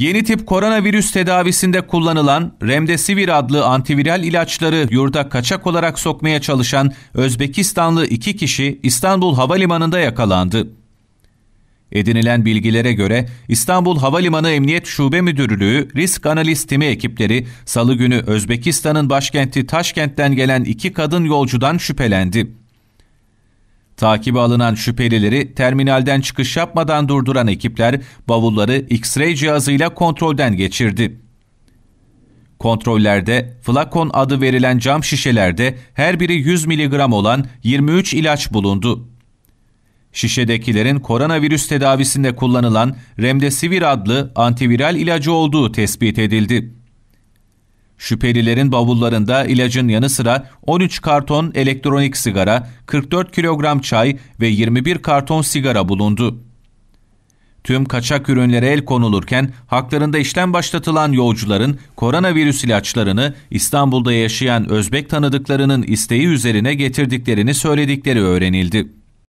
Yeni tip koronavirüs tedavisinde kullanılan Remdesivir adlı antiviral ilaçları yurda kaçak olarak sokmaya çalışan Özbekistanlı iki kişi İstanbul Havalimanı'nda yakalandı. Edinilen bilgilere göre İstanbul Havalimanı Emniyet Şube Müdürlüğü risk analiz timi ekipleri salı günü Özbekistan'ın başkenti Taşkent'ten gelen iki kadın yolcudan şüphelendi. Takibe alınan şüphelileri terminalden çıkış yapmadan durduran ekipler bavulları X-ray cihazıyla kontrolden geçirdi. Kontrollerde flakon adı verilen cam şişelerde her biri 100 mg olan 23 ilaç bulundu. Şişedekilerin koronavirüs tedavisinde kullanılan Remdesivir adlı antiviral ilacı olduğu tespit edildi. Şüphelilerin bavullarında ilacın yanı sıra 13 karton elektronik sigara, 44 kilogram çay ve 21 karton sigara bulundu. Tüm kaçak ürünlere el konulurken haklarında işlem başlatılan yolcuların koronavirüs ilaçlarını İstanbul'da yaşayan Özbek tanıdıklarının isteği üzerine getirdiklerini söyledikleri öğrenildi.